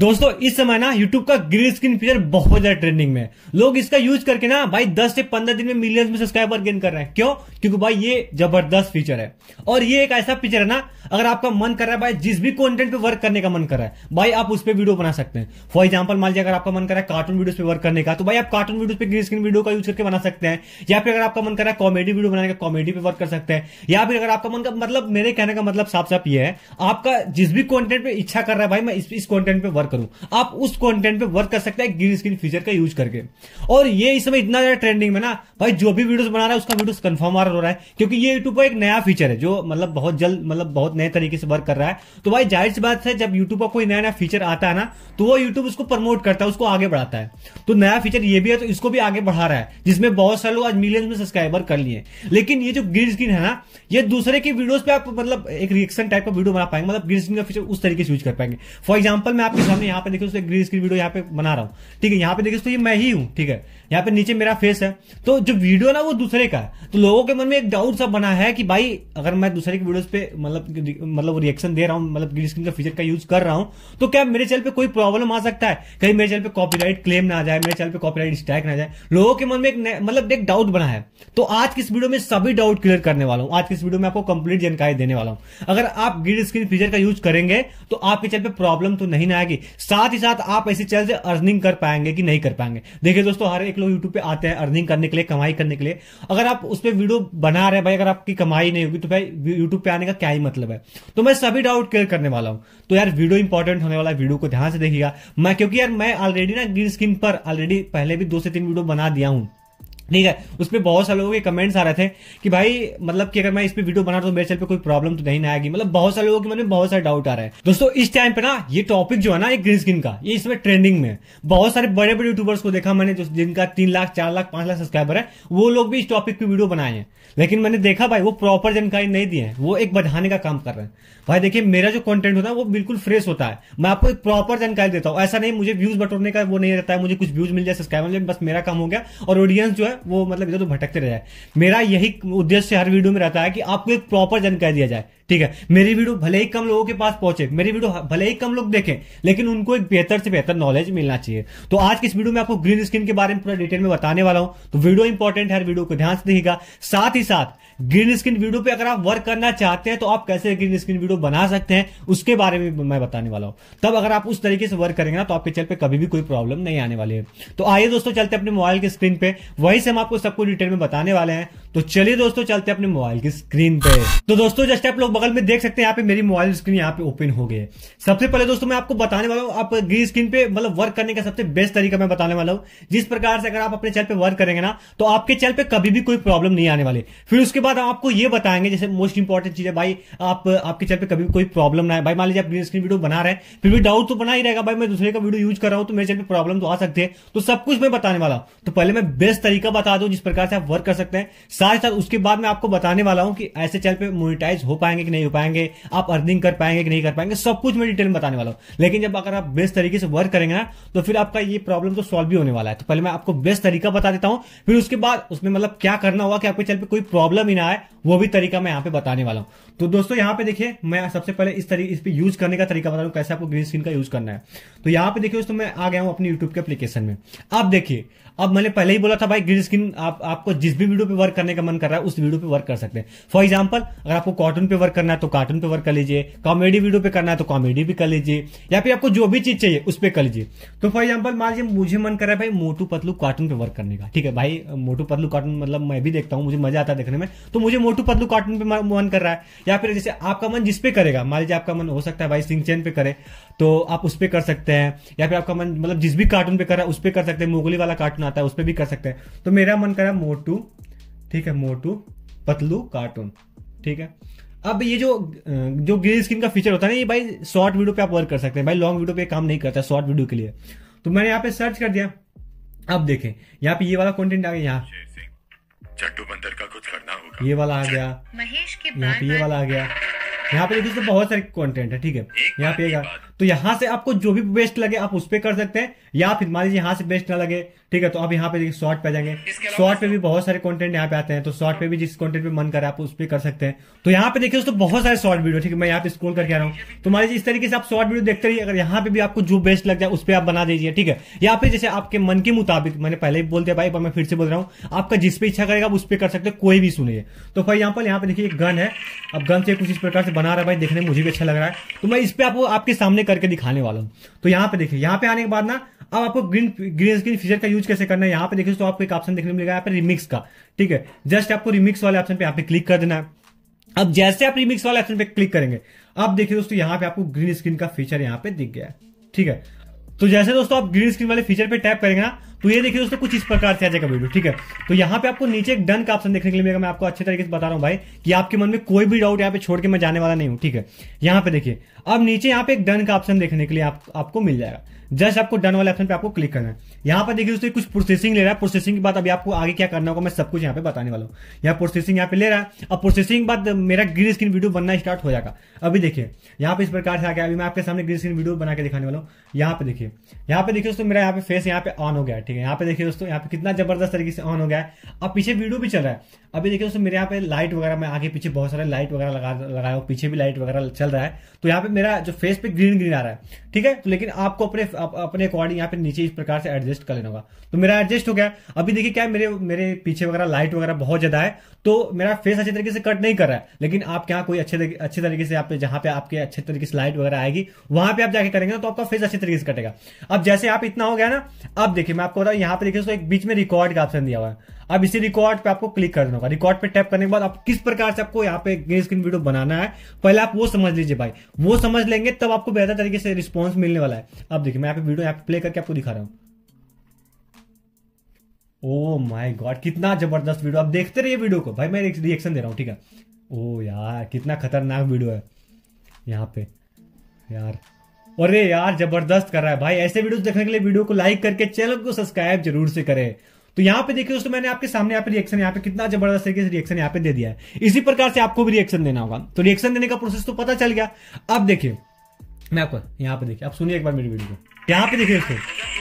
दोस्तों इस समय ना यूट्यूब का ग्रीन स्क्रीन फीचर बहुत ज्यादा ट्रेंडिंग में है लोग इसका यूज करके ना भाई 10 से 15 दिन में मिलियंस में सब्सक्राइबर गेन कर रहे हैं क्यों क्योंकि भाई ये जबरदस्त फीचर है और ये एक ऐसा फीचर है ना अगर आपका मन कर रहा है भाई जिस भी कंटेंट पे वर्क करने का मन कर रहा है भाई आप उस पर वीडियो बना सकते हैं फॉर एग्जाम्पल मान लीजिए अगर आपका मन कर रहा है कार्टून वीडियो पे वर्क करने का तो भाई आप कार्टून वीडियो पे ग्रीन स्क्रीन वीडियो का यूज करके बना सकते हैं या फिर अगर आपका मन कर रहा है कॉमेडी वीडियो बनाने का कॉमेडी पे वर्क कर सकते हैं या फिर अगर आपका मन मतलब मेरे कहने का मतलब साफ साफ ये है आपका जिस भी कॉन्टेंट पे इच्छा कर रहा है भाई मैं इस कॉन्टेंट पे वर्क कवर करूं आप उस कंटेंट पे वर्क कर सकते हैं ग्रीन स्क्रीन फीचर का यूज करके और ये इस समय इतना ज्यादा ट्रेंडिंग में ना भाई जो भी वीडियोस बना रहा है उसका वीडियोस कंफर्म हो रहा है क्योंकि ये यूट्यूब पर एक नया फीचर है जो मतलब बहुत जल्द मतलब बहुत नए तरीके से वर्क कर रहा है तो भाई जाहिर सी बात है जब यूट्यूब पर कोई नया नया फीचर आता है ना तो वो यूट्यूब उसको प्रमोट करता है उसको आगे बढ़ाता है तो नया फीचर ये भी है तो इसको भी आगे बढ़ा रहा है जिसमें बहुत सारे लोग आज मिलियंस में सब्सक्राइबर कर लिए लेकिन ये जो ग्रीन स्क्रीन है ना ये दूसरे की वीडियोस पे आप मतलब एक रिएक्शन टाइप का वीडियो बना पाएंगे मतलब ग्रीन स्क्रीन का फीचर उस तरीके से यूज कर पाएंगे फॉर एग्जाम्पल मैं आपके साथ सामने यहाँ पे देखी ग्रीन स्क्रीन वीडियो यहाँ पे बना रहा हूँ ठीक है यहाँ पे देखिए तो ये मैं ही हूँ ठीक है यहाँ पे नीचे मेरा फेस है तो जो वीडियो ना वो दूसरे का है तो लोगों के मन में एक डाउट सा बना है कि भाई अगर मैं दूसरे की वीडियोस पे मतलब मतलब रिएक्शन दे रहा हूँ मतलब ग्रीन स्क्रीन का फीचर का यूज कर रहा हूँ तो क्या मेरे चैनल पे कोई प्रॉब्लम आ सकता है कहीं मेरे चैनल पे कॉपीराइट क्लेम ना आ जाए मेरे चैनल पे कॉपीराइट स्ट्राइक ना जाए लोगों के मन में एक मतलब एक डाउट बना है तो आज की इस वीडियो में सभी डाउट क्लियर करने वाला हूँ आज की इस वीडियो में आपको कंप्लीट जानकारी देने वाला हूँ अगर आप ग्रीन स्क्रीन फीचर का यूज करेंगे तो आपके चैनल पे प्रॉब्लम तो नहीं ना आएगी साथ ही साथ आप ऐसे चैनल से अर्निंग कर पाएंगे कि नहीं कर पाएंगे देखिए दोस्तों हर एक एक लोग यूट्यूब पे आते हैं अर्निंग करने के लिए कमाई करने के लिए अगर आप उस पर वीडियो बना रहे हैं भाई अगर आपकी कमाई नहीं होगी तो भाई यूट्यूब पे आने का क्या ही मतलब है तो मैं सभी डाउट क्लियर करने वाला हूं तो यार वीडियो इंपॉर्टेंट होने वाला है वीडियो को ध्यान से देखिएगा मैं क्योंकि यार मैं ऑलरेडी ना ग्रीन स्क्रीन पर ऑलरेडी पहले भी दो से तीन वीडियो बना दिया हूँ ठीक है उस पर बहुत सारे लोगों के कमेंट्स आ रहे थे कि भाई मतलब कि अगर मैं इस पर वीडियो बना तो मेरे चैनल पे कोई प्रॉब्लम तो नहीं ना आएगी मतलब बहुत सारे लोगों के मन में बहुत सारे डाउट आ रहे हैं दोस्तों इस टाइम पे ना ये टॉपिक जो है ना ये ग्रीन स्किन का ये इसमें ट्रेंडिंग में बहुत सारे बड़े बड़े यूट्यूबर्स को देखा मैंने जिनका तीन लाख चार लाख पांच लाख सब्सक्राइबर है वो लोग भी इस टॉपिक पे वीडियो बनाए हैं लेकिन मैंने देखा भाई वो प्रॉपर जानकारी नहीं दी है वो एक बढ़ाने का काम कर रहे हैं भाई देखिए मेरा जो कंटेंट होता है वो बिल्कुल फ्रेश होता है मैं आपको एक प्रॉपर जानकारी देता हूँ ऐसा नहीं मुझे व्यूज बटोरने का वो नहीं रहता है मुझे कुछ व्यूज मिल जाए सब्सक्राइबर बस मेरा काम हो गया और ऑडियंस जो है वो मतलब इधर तो भटकते रह जाए मेरा यही उद्देश्य हर वीडियो में रहता है कि आपको एक प्रॉपर जानकारी दिया जाए ठीक है मेरी वीडियो भले ही कम लोगों के पास पहुंचे मेरी वीडियो भले ही कम लोग देखें लेकिन उनको एक बेहतर से बेहतर नॉलेज मिलना चाहिए तो आज की इस वीडियो में आपको ग्रीन स्क्रीन के बारे में पूरा डिटेल में बताने वाला हूं तो वीडियो इंपॉर्टेंट है वीडियो को ध्यान से देखिएगा साथ ही साथ ग्रीन स्क्रीन वीडियो पे अगर आप वर्क करना चाहते हैं तो आप कैसे ग्रीन स्क्रीन वीडियो बना सकते हैं उसके बारे में मैं बताने वाला हूं तब अगर आप उस तरीके से वर्क करेंगे ना तो आपके चैनल पे कभी भी कोई प्रॉब्लम नहीं आने वाली है तो आइए दोस्तों चलते अपने मोबाइल की स्क्रीन पे वहीं से हम आपको सबको डिटेल में बताने वाले हैं तो चलिए दोस्तों चलते अपने मोबाइल की स्क्रीन पे तो दोस्तों जस्ट आप लोग बगल में देख सकते हैं यहाँ पे मेरी मोबाइल स्क्रीन यहाँ पे ओपन हो गए सबसे पहले दोस्तों मैं आपको बताने वाला हूँ आप ग्रीन स्क्रीन पे मतलब वर्क करने का सबसे बेस्ट तरीका मैं बताने वाला हूँ जिस प्रकार से अगर आप अपने चैनल पे वर्क करेंगे ना तो आपके चैनल पे कभी भी कोई प्रॉब्लम नहीं आने वाले फिर उसके बाद आपको ये बताएंगे जैसे मोस्ट इंपॉर्टेंट चीज है भाई आप आपके चैनल पे कभी कोई प्रॉब्लम ना है भाई मान लीजिए आप ग्रीन स्क्रीन वीडियो बना रहे हैं फिर भी डाउट तो बना ही रहेगा भाई मैं दूसरे का वीडियो यूज कर रहा हूँ तो मेरे चैनल पे प्रॉब्लम तो आ सकते है तो सब कुछ मैं बताने वाला हूँ तो पहले मैं बेस्ट तरीका बता दू जिस प्रकार से आप वर्क कर सकते हैं साथ ही साथ उसके बाद मैं आपको बताने वाला हूँ कि ऐसे चैनल पे मोनिटाइज हो पाएंगे कि नहीं हो पाएंगे आप अर्निंग कर पाएंगे कि नहीं कर पाएंगे सब कुछ मैं डिटेल में बताने वाला हूँ लेकिन जब अगर आप बेस्ट तरीके से वर्क करेंगे ना तो फिर आपका ये प्रॉब्लम तो सॉल्व भी होने वाला है तो पहले मैं आपको बेस्ट तरीका बता देता हूँ फिर उसके बाद उसमें मतलब क्या करना होगा कि आपके चल पर कोई प्रॉब्लम ही ना आए वो भी तरीका मैं यहाँ पे बताने वाला हूँ तो दोस्तों यहाँ पे देखिए मैं सबसे पहले इस तरीके इस पे यूज करने का तरीका बता रहा हूँ कैसे आपको ग्रीन स्क्रीन का यूज करना है तो यहाँ पे देखिए दोस्तों मैं आ गया हूँ अपनी यूट्यूब के एप्लीकेशन में अब देखिए अब मैंने पहले ही बोला था भाई ग्रीन स्क्रीन आप, आपको जिस भी वीडियो पे वर्क करने का मन कर रहा है उस वीडियो पे वर्क कर सकते हैं फॉर एग्जाम्पल अगर आपको कॉटन पे वर्क करना है तो कार्टून पे वर्क कर लीजिए कॉमेडी वीडियो पे करना है तो कॉमेडी भी कर लीजिए या फिर आपको जो भी चीज चाहिए उस पर कर लीजिए तो फॉर एग्जाम्पल मान लीजिए मुझे मन कर रहा है भाई मोटू पतलू कार्टून पे वर्क करने का ठीक है भाई मोटू पतलू कार्टून मतलब मैं भी देखता हूँ मुझे मजा आता है देखने में तो मुझे मोटू पतलू कार्टून पे मन कर रहा है या फिर जैसे आपका मन जिसपे करेगा मान लीजिए आपका मन हो सकता है भाई सिंह चैन पे करे तो आप उस पर कर सकते हैं या फिर आपका मन मतलब जिस भी कार्टून पे कर रहा है उस पर कर सकते हैं मोगली वाला कार्टून आता है उस पर भी कर सकते हैं तो मेरा मन करा मोटू ठीक है मोटू पतलू कार्टून ठीक है अब ये जो जो ग्रीन स्क्रीन का फीचर होता है ना ये भाई शॉर्ट वीडियो पे आप वर्क कर सकते हैं भाई लॉन्ग वीडियो पे काम नहीं करता शॉर्ट वीडियो के लिए तो मैंने यहाँ पे सर्च कर दिया अब देखें यहाँ पे ये वाला कंटेंट आ गया यहाँ चट्टू बंदर का कुछ करना होगा ये वाला आ गया महेश के यहाँ पे ये वाला आ गया यहाँ पे देखिए तो बहुत सारे कंटेंट है ठीक है यहाँ पे तो यहाँ से आपको जो भी बेस्ट लगे आप उस पर कर सकते हैं या फिर मान लीजिए यहाँ से बेस्ट ना लगे ठीक है तो आप यहाँ पे देखिए शॉर्ट पे जाएंगे शॉर्ट पे भी बहुत सारे कंटेंट यहाँ पे आते हैं तो शॉर्ट पे भी जिस कंटेंट पे मन करे आप उस पर कर सकते हैं तो यहाँ पे देखिए दोस्तों बहुत सारे शॉर्ट वीडियो ठीक है मैं यहाँ पे स्क्रोल करके आ रहा हूँ तो मारे इस तरीके से आप शॉर्ट वीडियो देखते रहिए अगर यहाँ पे भी आपको जो बेस्ट लग जाए उस पर आप बना दीजिए ठीक है या फिर जैसे आपके मन के मुताबिक मैंने पहले भी बोल दिया भाई मैं फिर से बोल रहा हूँ आपका जिस पे इच्छा करेगा आप उस पर कर सकते हो कोई भी सुनिए तो फॉर एग्जाम्पल यहाँ पे देखिए गन है अब गन से कुछ इस प्रकार से बना रहा है भाई देखने मुझे भी अच्छा लग रहा है तो मैं इस पर आपको आपके सामने करके दिखाने वाला हूँ तो यहाँ पे देखिए यहाँ पे आने के बाद ना अब आपको ग्रीन ग्रीन स्क्रीन फीचर का यूज कैसे करना है यहाँ पे देखिए तो आपको एक ऑप्शन देखने को मिलेगा यहाँ पे रिमिक्स का ठीक है जस्ट आपको रिमिक्स वाले ऑप्शन पे यहाँ पे क्लिक कर देना है अब जैसे आप रिमिक्स वाले ऑप्शन पे क्लिक करेंगे अब देखिए दोस्तों यहाँ पे आपको ग्रीन स्क्रीन का फीचर यहाँ पे दिख गया है ठीक है तो जैसे दोस्तों आप ग्रीन स्क्रीन वाले फीचर पे टैप करेंगे ना तो ये देखिए दोस्तों कुछ इस प्रकार से आ जाएगा वीडियो ठीक है तो यहाँ पे आपको नीचे एक डन का ऑप्शन देखने के लिए मिलेगा मैं आपको अच्छे तरीके से बता रहा हूँ भाई कि आपके मन में कोई भी डाउट यहाँ पे छोड़ के मैं जाने वाला नहीं हूँ ठीक है यहाँ पे देखिए अब नीचे यहाँ पे एक डन का ऑप्शन देखने के लिए आप, आपको मिल जाएगा जस्ट आपको डन वाले ऑप्शन पे आपको क्लिक करना है यहाँ पर देखिए दोस्तों कुछ प्रोसेसिंग ले रहा है प्रोसेसिंग के बाद अभी आपको आगे क्या करना होगा मैं सब कुछ यहाँ पे बताने वाला हूँ यहाँ प्रोसेसिंग यहाँ पे ले रहा है अब प्रोसेसिंग के बाद मेरा ग्रीन स्क्रीन वीडियो बनना स्टार्ट हो जाएगा अभी देखिए यहाँ पे इस प्रकार से आ गया अभी मैं आपके सामने ग्रीन स्क्रीन वीडियो बना के दिखाने वाला हूँ यहाँ पे देखिए यहाँ पे देखिए दोस्तों मेरा यहाँ पे फेस यहाँ पे ऑन हो गया ठीक है यहाँ पे देखिए दोस्तों यहाँ पे कितना जबरदस्त तरीके से ऑन हो गया है अब पीछे वीडियो भी चल रहा है अभी देखिए दोस्तों मेरे यहाँ पे लाइट वगैरह मैं आगे पीछे बहुत सारे लाइट वगैरह लगा लगाया हूँ पीछे भी लाइट वगैरह चल रहा है तो यहाँ पे मेरा जो फेस पे ग्रीन ग्रीन आ रहा है ठीक है तो लेकिन आपको अपने अपने अकॉर्डिंग यहाँ पे नीचे इस प्रकार से एडजस्ट कर लेना होगा तो मेरा एडजस्ट हो गया अभी देखिए क्या मेरे मेरे पीछे वगैरह लाइट वगैरह बहुत ज्यादा है तो मेरा फेस अच्छे तरीके से कट नहीं कर रहा है लेकिन आप यहाँ कोई अच्छे अच्छे तरीके से आप जहाँ पे आपके अच्छे तरीके से लाइट वगैरह आएगी वहां पे आप जाके करेंगे तो आपका फेस अच्छे तरीके से कटेगा अब जैसे आप इतना हो गया ना अब देखिए मैं आपको बताओ यहाँ पे देखिए उसको एक बीच में रिकॉर्ड का ऑप्शन दिया हुआ है अब इसी रिकॉर्ड पे आपको क्लिक करना होगा रिकॉर्ड पे टैप करने के बाद आप किस प्रकार से आपको यहाँ पे ग्रीन स्क्रीन वीडियो बनाना है पहले आप वो समझ लीजिए भाई वो समझ लेंगे तब आपको बेहतर तरीके से रिस्पॉन्स मिलने वाला है अब देखिए मैं यहाँ पे वीडियो यहाँ पे प्ले करके आपको दिखा रहा हूँ ओ माई गॉड कितना जबरदस्त वीडियो आप देखते रहिए वीडियो को भाई मैं रिएक्शन दे रहा हूँ ठीक है ओ oh यार कितना खतरनाक वीडियो है यहाँ पे यार ये यार जबरदस्त कर रहा है भाई ऐसे वीडियोस देखने के लिए वीडियो को लाइक करके चैनल को सब्सक्राइब जरूर से करें तो यहाँ पे देखिए दोस्तों मैंने आपके सामने यहाँ पे रिएक्शन यहाँ पे कितना जबरदस्त तरीके से रिएक्शन यहाँ पे दे दिया है इसी प्रकार से आपको भी रिएक्शन देना होगा तो रिएक्शन देने का प्रोसेस तो पता चल गया अब देखिए मैं आपको यहाँ पे देखिए आप सुनिए एक बार मेरी वीडियो को यहाँ पे देखिए दोस्तों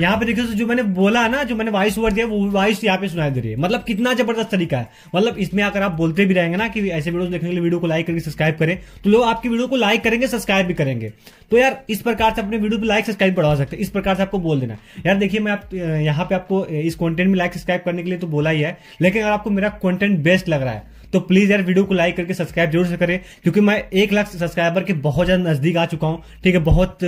यहाँ पे देखो जो मैंने बोला ना जो मैंने वॉइस ओवर दिया वो वॉइस यहाँ पे सुनाई दे रही है मतलब कितना जबरदस्त तरीका है मतलब इसमें अगर आप बोलते भी रहेंगे ना कि ऐसे वीडियो देखने के लिए वीडियो को लाइक करके सब्सक्राइब करें तो लोग आपकी वीडियो को लाइक करेंगे सब्सक्राइब भी करेंगे तो यार इस प्रकार से अपने वीडियो पर लाइक सब्सक्राइब बढ़ा सकते हैं इस प्रकार से आपको बोल देना यार देखिए मैं आप यहाँ पे आपको इस कॉन्टेंट में लाइक सब्सक्राइब करने के लिए तो बोला ही है लेकिन अगर आपको मेरा कॉन्टेंट बेस्ट लग रहा है तो प्लीज यार वीडियो को लाइक करके सब्सक्राइब जरूर से करें क्योंकि मैं एक लाख सब्सक्राइबर के बहुत ज्यादा नजदीक आ चुका हूं ठीक है बहुत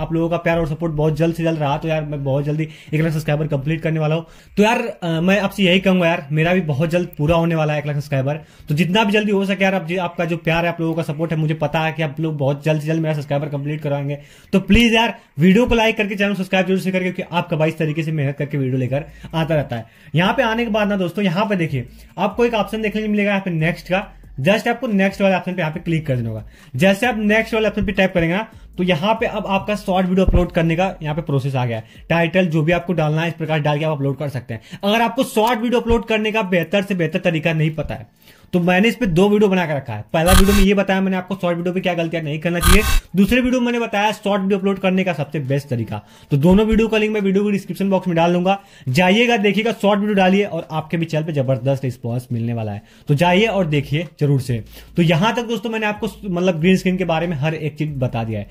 आप लोगों का प्यार और सपोर्ट बहुत जल्द से जल्द रहा तो यार मैं बहुत जल्दी एक लाख सब्सक्राइबर कंप्लीट करने वाला हूं तो यार मैं आपसे यही कहूंगा यार मेरा भी बहुत जल्द पूरा होने वाला है एक लाख सब्सक्राइबर तो जितना भी जल्दी हो सके यार आपका जो प्यार है आप लोगों का सपोर्ट है मुझे पता है कि आप लोग बहुत जल्द से जल्द मेरा सब्सक्राइबर कंप्लीट करवाएंगे तो प्लीज यार वीडियो को लाइक करके चैनल सब्सक्राइब जरूर से करके क्योंकि आपका बाईस तरीके से मेहनत करके वीडियो लेकर आता रहता है यहाँ पे आने के बाद ना दोस्तों यहां पे देखिए आपको एक ऑप्शन देखने को मिलेगा यहाँ पे नेक्स्ट का जस्ट आपको नेक्स्ट वाले ऑप्शन पे यहाँ पे क्लिक कर देना होगा जैसे आप नेक्स्ट वाले ऑप्शन पे टाइप करेंगे ना तो यहाँ पे अब आपका शॉर्ट वीडियो अपलोड करने का यहाँ पे प्रोसेस आ गया है टाइटल जो भी आपको डालना है इस प्रकार डाल के आप अपलोड कर सकते हैं अगर आपको शॉर्ट वीडियो अपलोड करने का बेहतर से बेहतर तरीका नहीं पता है तो मैंने इस पर दो वीडियो बनाकर रखा है पहला वीडियो में ये बताया मैंने आपको शॉर्ट वीडियो पे क्या गलतियां नहीं करना चाहिए दूसरे वीडियो में मैंने बताया शॉर्ट वीडियो अपलोड करने का सबसे बेस्ट तरीका तो दोनों वीडियो का लिंक मैं वीडियो को डिस्क्रिप्शन बॉक्स में डाल दूंगा जाइएगा देखिएगा शॉर्ट वीडियो डालिए और आपके भी चैनल पर जबरदस्त रिस्पॉन्स मिलने वाला है तो जाइए और देखिए जरूर से तो यहां तक दोस्तों मैंने आपको मतलब ग्रीन स्क्रीन के बारे में हर एक चीज बता दिया है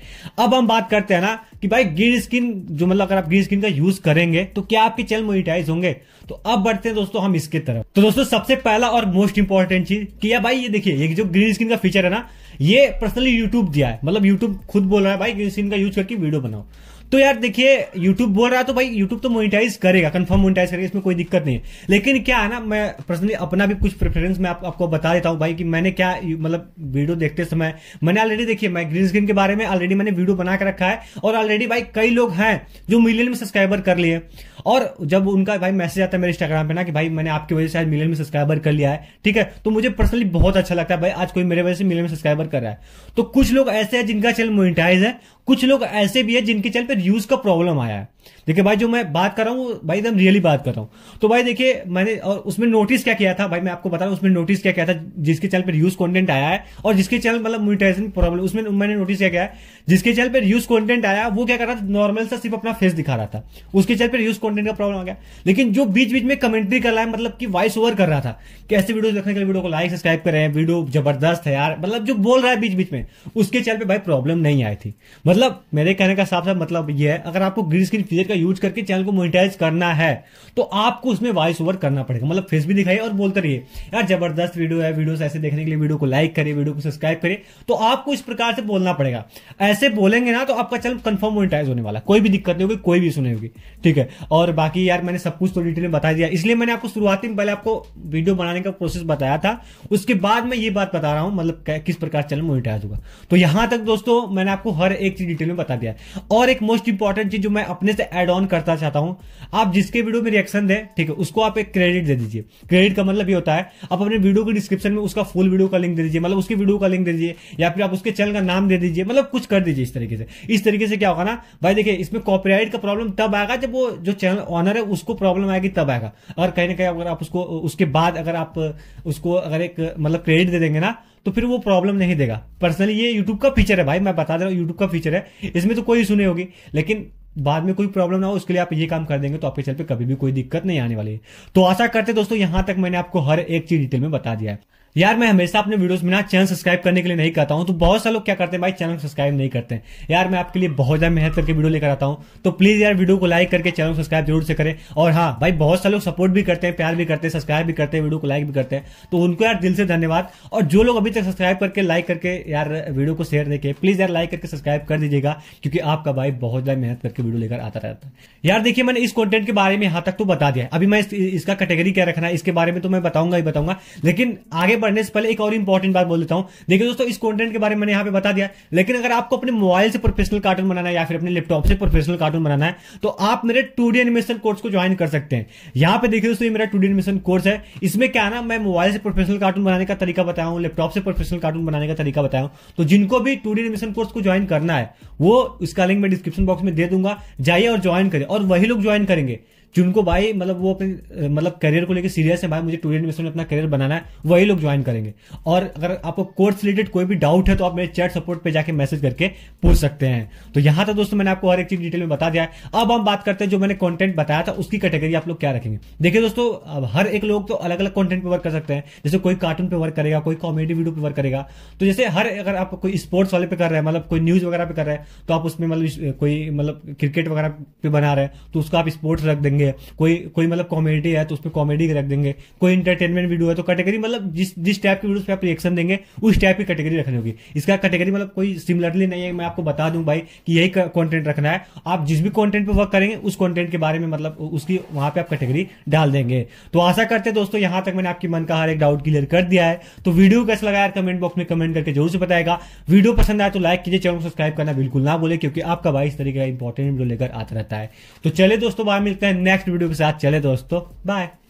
अब हम बात करते हैं ना कि भाई ग्रीन स्क्रीन जो मतलब अगर आप ग्रीन स्क्रीन का यूज करेंगे तो क्या आपके चैनल मोनिटाइज होंगे तो अब बढ़ते हैं दोस्तों हम इसके तरफ तो दोस्तों सबसे पहला और मोस्ट इंपॉर्टेंट किया भाई ये देखिए ये जो ग्रीन स्क्रीन का फीचर है ना ये पर्सनली यूट्यूब दिया है मतलब यूट्यूब खुद बोल रहा है भाई स्क्रीन का यूज करके वीडियो बनाओ तो यार देखिए यूट्यूब बोल रहा है तो भाई यूट्यूब तो मोनिटाइज करेगा कंफर्म मोनिटाइज करेगा इसमें कोई दिक्कत नहीं है लेकिन क्या है ना मैं पर्सनली अपना भी कुछ प्रेफरेंस मैं आप, आपको बता देता हूँ भाई कि मैंने क्या मतलब वीडियो देखते समय मैंने ऑलरेडी देखिए मैं ग्रीन स्क्रीन के बारे में ऑलरेडी मैंने वीडियो बना के रखा है और ऑलरेडी भाई कई लोग हैं जो मिलियन में सब्सक्राइबर कर लिए और जब उनका भाई मैसेज आता है मेरे इंस्टाग्राम पे ना कि भाई मैंने आपकी वजह से आज मिलियन में सब्सक्राइबर कर लिया है ठीक है तो मुझे पर्सनली बहुत अच्छा लगता है भाई आज कोई मेरे वजह से मिलियन में सब्सक्राइबर कवर कर रहा है तो कुछ लोग ऐसे हैं जिनका चैनल मोनिटाइज है कुछ लोग ऐसे भी है जिनके चैनल पर व्यूज का प्रॉब्लम आया है देखिए भाई जो मैं बात कर रहा हूँ भाई एकदम रियली बात कर रहा हूँ तो भाई देखिए मैंने और उसमें नोटिस क्या किया था भाई मैं आपको बता रहा हूँ उसमें नोटिस क्या किया था जिसके चैनल पर यूज कॉन्टेंट आया है और जिसके चैनल मतलब मोनिटाइजेशन प्रॉब्लम उसमें मैंने नोटिस क्या किया है जिसके चैनल पर यूज कॉन्टेंट आया वो क्या कर रहा था नॉर्मल सा सिर्फ अपना फेस दिखा रहा था उसके चैनल पर यूज कॉन्टेंट का प्रॉब्लम आ गया लेकिन जो बीच बीच में कमेंट्री कर रहा है मतलब की वॉइस ओवर कर रहा था कैसे वीडियो देखने के लिए वीडियो को लाइक सब्सक्राइब कर रहे हैं वीडियो जबरदस्त है यार मतलब जो बोल रहा है बीच बीच में उसके चैनल पर भाई प्रॉब्लम नहीं आई थी मतलब मेरे कहने का साफ साफ मतलब ये है अगर आपको ग्रीन स्क्रीन चीज़ें का यूज करके चैनल को मोनिटाइज करना है तो आपको उसमें वॉइस ओवर करना पड़ेगा मतलब फेस भी दिखाई और बोलते रहिए यार जबरदस्त वीडियो है वीडियो ऐसे देखने के लिए वीडियो को लाइक करें वीडियो को सब्सक्राइब करें तो आपको इस प्रकार से बोलना पड़ेगा ऐसे बोलेंगे ना तो आपका चैनल कन्फर्म मोनिटाइज होने वाला कोई भी दिक्कत नहीं होगी कोई भी सुने होगी ठीक है और बाकी यार मैंने सब कुछ तो डिटेल में बता दिया इसलिए मैंने आपको शुरुआती में पहले आपको वीडियो बनाने का प्रोसेस बताया था उसके बाद मैं ये बात बता रहा हूं मतलब किस प्रकार चैनल मोनिटाइज होगा तो यहां तक दोस्तों मैंने आपको हर एक चीज डिटेल में बता दिया और एक मोस्ट इंपॉर्टेंट चीज जो मैं अपने से एड ऑन करता चाहता हूं आप जिसके वीडियो में रिएक्शन दें ठीक है उसको आप एक क्रेडिट दे दीजिए क्रेडिट का मतलब ये होता है आप अपने वीडियो के डिस्क्रिप्शन में उसका फुल वीडियो का लिंक दे दीजिए मतलब उसकी वीडियो का लिंक दे दीजिए या फिर आप उसके चैनल का नाम दे दीजिए मतलब कुछ कर दीजिए इस तरीके से इस तरीके से क्या होगा ना भाई देखिए इसमें कॉपीराइट का प्रॉब्लम तब आएगा जब वो जो चैनल ऑनर है उसको प्रॉब्लम आएगी तब आएगा अगर कहीं ना कहीं अगर आप उसको उसके बाद अगर आप उसको अगर एक मतलब क्रेडिट दे देंगे ना तो फिर वो प्रॉब्लम नहीं देगा पर्सनली ये यूट्यूब का फीचर है भाई मैं बता दे रहा हूँ यूट्यूब का फीचर है इसमें तो कोई सुने होगी लेकिन बाद में कोई प्रॉब्लम ना हो उसके लिए आप ये काम कर देंगे तो आपके चैनल पर कभी भी कोई दिक्कत नहीं आने वाली तो आशा करते दोस्तों यहां तक मैंने आपको हर एक चीज डिटेल में बता दिया है यार मैं हमेशा अपने वीडियोस में ना चैनल सब्सक्राइब करने के लिए नहीं कहता हूँ तो बहुत सारे लोग क्या करते हैं भाई चैनल सब्सक्राइब नहीं करते हैं यार मैं आपके लिए बहुत ज्यादा मेहनत करके वीडियो लेकर आता हूँ तो प्लीज यार वीडियो को लाइक करके चैनल सब्सक्राइब जरूर से करें और हाँ भाई बहुत सारे लोग सपोर्ट भी करते हैं प्यार भी करते हैं सब्सक्राइब भी करते हैं वीडियो को लाइक भी करते हैं तो उनको यार दिल से धन्यवाद और जो लोग अभी तक सब्सक्राइब करके लाइक करके यार वीडियो को शेयर देखे प्लीज यार लाइक करके सब्सक्राइब कर दीजिएगा क्योंकि आपका भाई बहुत ज्यादा मेहनत करके वीडियो लेकर आता रहता है यार देखिए मैंने इस कॉन्टेंट के बारे में यहाँ तक तो बता दिया अभी मैं इसका कैटेगरी क्या रखना है इसके बारे में तो मैं बताऊंगा ही बताऊंगा लेकिन आगे बढ़ने से पहले एक और इंपॉर्टेंट बात बोल देता हूं देखिए दोस्तों इस कंटेंट के बारे में मैंने यहां पे बता दिया लेकिन अगर आपको अपने मोबाइल से प्रोफेशनल कार्टून बनाना है या फिर अपने लैपटॉप से प्रोफेशनल कार्टून बनाना है तो आप मेरे टू एनिमेशन कोर्स को ज्वाइन कर सकते हैं यहां पर देखिए दोस्तों ये मेरा टू एनिमेशन कोर्स है इसमें क्या ना मैं मोबाइल से प्रोफेशनल कार्टून बनाने का तरीका बताया हूं लैपटॉप से प्रोफेशनल कार्टून बनाने का तरीका बताया हूं तो जिनको भी टू एनिमेशन कोर्स को ज्वाइन करना है वो इसका लिंक मैं डिस्क्रिप्शन बॉक्स में दे दूंगा जाइए और ज्वाइन करें और वही लोग ज्वाइन करेंगे जिनको भाई मतलब वो अपने मतलब करियर को लेकर सीरियस है भाई मुझे टूर इन्वेस्टर में अपना करियर बनाना है वही लोग ज्वाइन करेंगे और अगर आपको कोर्स रिलेटेड कोई भी डाउट है तो आप मेरे चैट सपोर्ट पे जाके मैसेज करके पूछ सकते हैं तो यहां तक दोस्तों मैंने आपको हर एक चीज डिटेल में बता दिया है अब हम बात करते हैं जो मैंने कॉन्टेंट बताया था उसकी कैटेगरी आप लोग क्या रखेंगे देखिए दोस्तों अब हर एक लोग तो अलग अलग कॉन्टेंट पे वर्क कर सकते हैं जैसे कोई कार्टून पे वर्क करेगा कोई कॉमेडी वीडियो पे वर्क करेगा तो जैसे हर अगर आप कोई स्पोर्ट्स वाले पे कर रहे हैं मतलब कोई न्यूज वगैरह पे कर रहे हैं तो आप उसमें मतलब कोई मतलब क्रिकेट वगैरह पे बना रहे हैं तो उसको आप स्पोर्ट्स रख देंगे देंगे कोई कोई मतलब कॉमेडी है तो उस पर कॉमेडी रख देंगे कोई इंटरटेनमेंट वीडियो है तो कैटेगरी मतलब जिस जिस टाइप की वीडियो पे आप रिएक्शन देंगे उस टाइप की कैटेगरी रखनी होगी इसका कैटेगरी मतलब कोई सिमिलरली नहीं है मैं आपको बता दूं भाई कि यही कॉन्टेंट रखना है आप जिस भी कॉन्टेंट पर वर्क करेंगे उस कॉन्टेंट के बारे में मतलब उसकी वहां पर आप कैटेगरी डाल देंगे तो आशा करते दोस्तों यहां तक मैंने आपकी मन का हर एक डाउट क्लियर कर दिया है तो वीडियो कैसे लगा यार कमेंट बॉक्स में कमेंट करके जरूर से बताएगा वीडियो पसंद आया तो लाइक कीजिए चैनल को सब्सक्राइब करना बिल्कुल ना बोले क्योंकि आपका भाई इस तरीके का इंपॉर्टेंट वीडियो लेकर आता रहता है तो चले दोस्तों बाहर मिलते हैं नेक्स्ट वीडियो के साथ चले दोस्तों बाय